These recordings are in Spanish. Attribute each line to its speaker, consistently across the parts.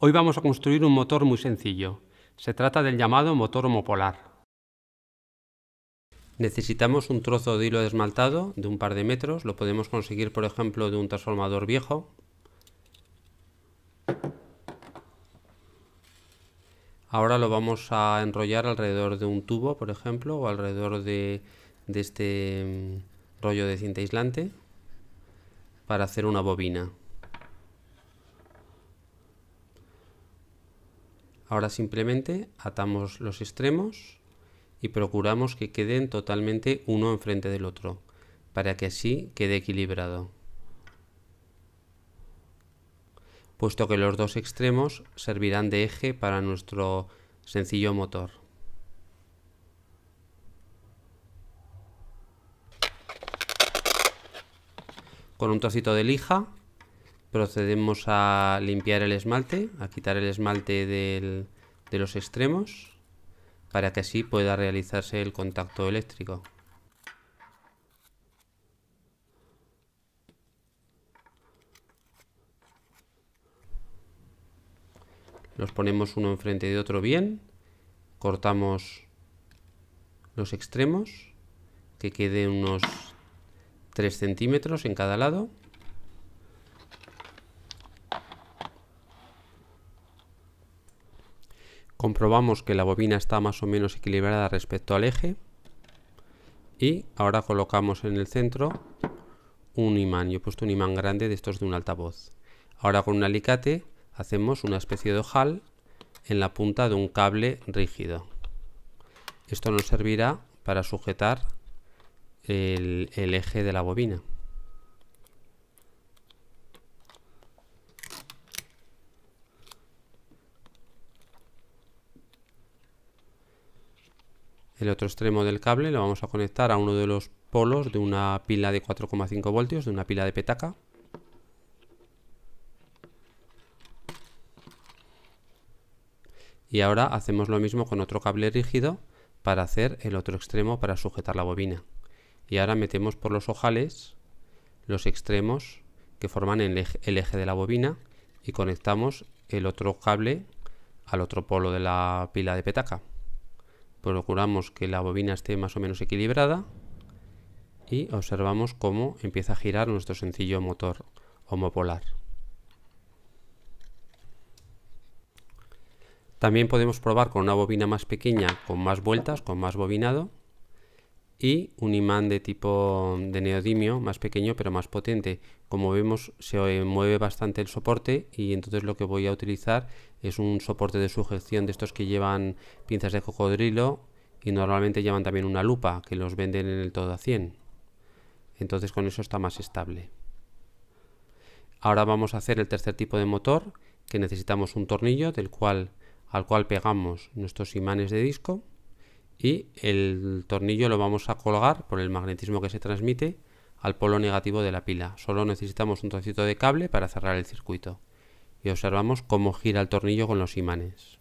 Speaker 1: Hoy vamos a construir un motor muy sencillo. Se trata del llamado motor homopolar. Necesitamos un trozo de hilo desmaltado de un par de metros. Lo podemos conseguir, por ejemplo, de un transformador viejo. Ahora lo vamos a enrollar alrededor de un tubo, por ejemplo, o alrededor de, de este mm, rollo de cinta aislante para hacer una bobina. Ahora simplemente atamos los extremos y procuramos que queden totalmente uno enfrente del otro, para que así quede equilibrado. Puesto que los dos extremos servirán de eje para nuestro sencillo motor. Con un trocito de lija procedemos a limpiar el esmalte, a quitar el esmalte de los extremos para que así pueda realizarse el contacto eléctrico. Los ponemos uno enfrente de otro bien, cortamos los extremos, que queden unos 3 centímetros en cada lado. comprobamos que la bobina está más o menos equilibrada respecto al eje y ahora colocamos en el centro un imán, yo he puesto un imán grande de estos de un altavoz ahora con un alicate hacemos una especie de ojal en la punta de un cable rígido esto nos servirá para sujetar el, el eje de la bobina El otro extremo del cable lo vamos a conectar a uno de los polos de una pila de 4,5 voltios, de una pila de petaca. Y ahora hacemos lo mismo con otro cable rígido para hacer el otro extremo para sujetar la bobina. Y ahora metemos por los ojales los extremos que forman el eje, el eje de la bobina y conectamos el otro cable al otro polo de la pila de petaca procuramos que la bobina esté más o menos equilibrada y observamos cómo empieza a girar nuestro sencillo motor homopolar. También podemos probar con una bobina más pequeña, con más vueltas, con más bobinado, y un imán de tipo de neodimio, más pequeño pero más potente. Como vemos se mueve bastante el soporte y entonces lo que voy a utilizar es un soporte de sujeción de estos que llevan pinzas de cocodrilo y normalmente llevan también una lupa que los venden en el todo a 100. Entonces con eso está más estable. Ahora vamos a hacer el tercer tipo de motor que necesitamos un tornillo del cual, al cual pegamos nuestros imanes de disco y el tornillo lo vamos a colgar por el magnetismo que se transmite al polo negativo de la pila. Solo necesitamos un trocito de cable para cerrar el circuito. Y observamos cómo gira el tornillo con los imanes.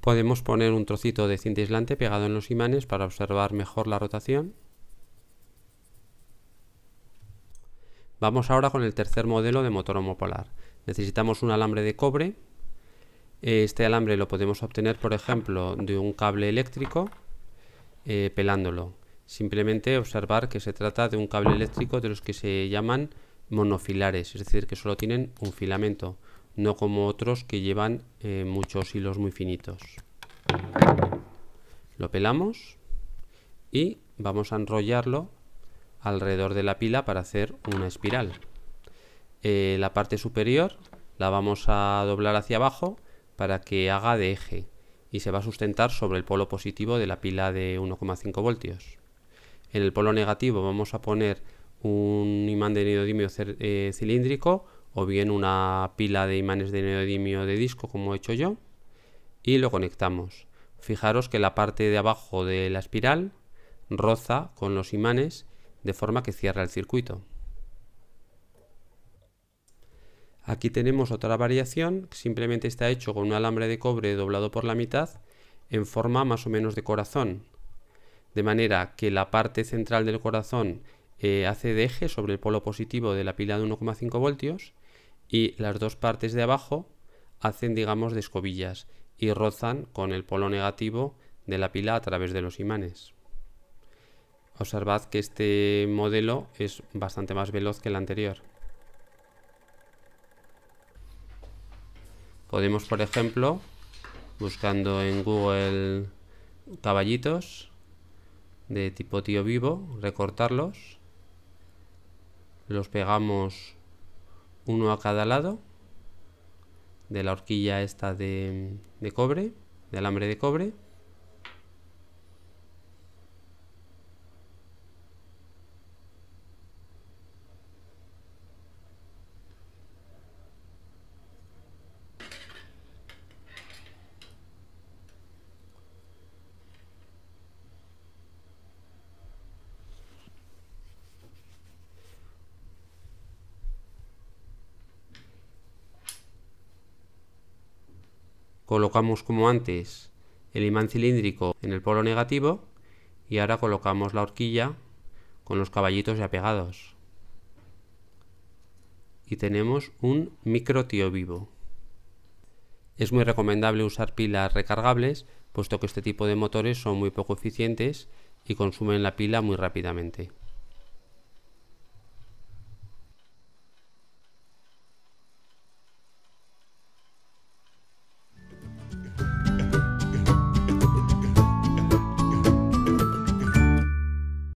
Speaker 1: Podemos poner un trocito de cinta aislante pegado en los imanes para observar mejor la rotación. Vamos ahora con el tercer modelo de motor homopolar. Necesitamos un alambre de cobre este alambre lo podemos obtener, por ejemplo, de un cable eléctrico eh, pelándolo. Simplemente observar que se trata de un cable eléctrico de los que se llaman monofilares, es decir, que solo tienen un filamento, no como otros que llevan eh, muchos hilos muy finitos. Lo pelamos y vamos a enrollarlo alrededor de la pila para hacer una espiral. Eh, la parte superior la vamos a doblar hacia abajo para que haga de eje y se va a sustentar sobre el polo positivo de la pila de 1,5 voltios. En el polo negativo vamos a poner un imán de neodimio eh, cilíndrico o bien una pila de imanes de neodimio de disco como he hecho yo y lo conectamos. Fijaros que la parte de abajo de la espiral roza con los imanes de forma que cierra el circuito. Aquí tenemos otra variación, simplemente está hecho con un alambre de cobre doblado por la mitad en forma más o menos de corazón. De manera que la parte central del corazón eh, hace de eje sobre el polo positivo de la pila de 1,5 voltios y las dos partes de abajo hacen, digamos, de escobillas y rozan con el polo negativo de la pila a través de los imanes. Observad que este modelo es bastante más veloz que el anterior. Podemos, por ejemplo, buscando en Google caballitos de tipo tío vivo, recortarlos. Los pegamos uno a cada lado de la horquilla esta de, de cobre, de alambre de cobre. colocamos como antes el imán cilíndrico en el polo negativo y ahora colocamos la horquilla con los caballitos ya pegados. Y tenemos un microtío vivo. Es muy recomendable usar pilas recargables, puesto que este tipo de motores son muy poco eficientes y consumen la pila muy rápidamente.